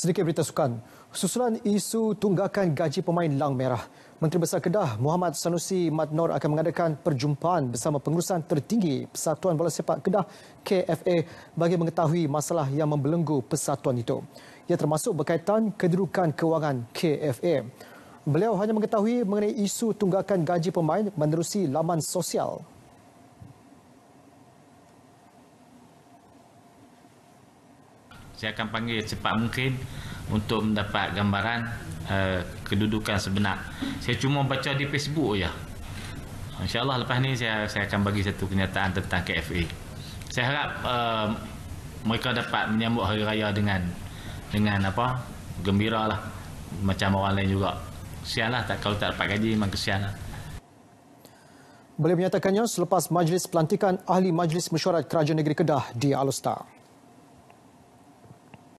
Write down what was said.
Sedikit berita sukan. Susulan isu tunggakan gaji pemain Lang Merah. Menteri Besar Kedah Muhammad Sanusi Madnor akan mengadakan perjumpaan bersama pengurusan tertinggi Persatuan Bola Sepak Kedah KFA bagi mengetahui masalah yang membelenggu persatuan itu. Ia termasuk berkaitan kedudukan kewangan KFA. Beliau hanya mengetahui mengenai isu tunggakan gaji pemain menerusi laman sosial saya akan panggil cepat mungkin untuk mendapat gambaran uh, kedudukan sebenar. Saya cuma baca di Facebook ya. Insya Allah lepas ni saya saya akan bagi satu kenyataan tentang KFA. Saya harap uh, mereka dapat menyambut hari raya dengan dengan apa? Gembira lah. Macam orang lain juga. Sialah tak kalau tak dapat gaji memang kesian lah. Beliau menyatakannya selepas majlis pelantikan Ahli Majlis Mesyuarat Kerajaan Negeri Kedah di Alustar.